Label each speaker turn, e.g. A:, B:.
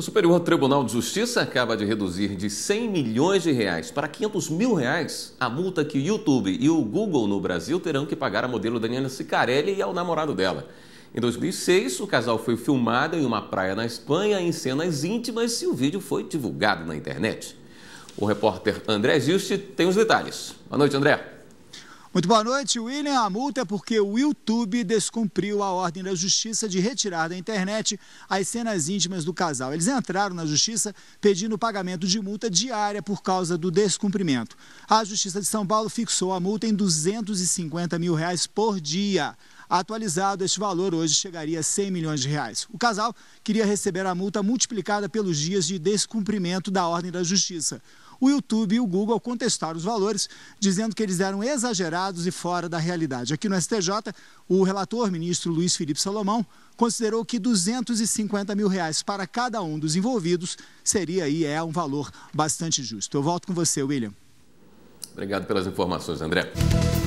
A: O Superior Tribunal de Justiça acaba de reduzir de 100 milhões de reais para 500 mil reais a multa que o YouTube e o Google no Brasil terão que pagar à modelo Daniela Sicarelli e ao namorado dela. Em 2006, o casal foi filmado em uma praia na Espanha em cenas íntimas e o vídeo foi divulgado na internet. O repórter André Juste tem os detalhes. Boa noite, André.
B: Muito boa noite, William. A multa é porque o YouTube descumpriu a ordem da justiça de retirar da internet as cenas íntimas do casal. Eles entraram na justiça pedindo o pagamento de multa diária por causa do descumprimento. A Justiça de São Paulo fixou a multa em 250 mil reais por dia. Atualizado, este valor hoje chegaria a 100 milhões de reais. O casal queria receber a multa multiplicada pelos dias de descumprimento da ordem da justiça. O YouTube e o Google contestaram os valores, dizendo que eles eram exagerados e fora da realidade. Aqui no STJ, o relator, ministro Luiz Felipe Salomão, considerou que 250 mil reais para cada um dos envolvidos seria e é um valor bastante justo. Eu volto com você, William.
C: Obrigado pelas informações, André.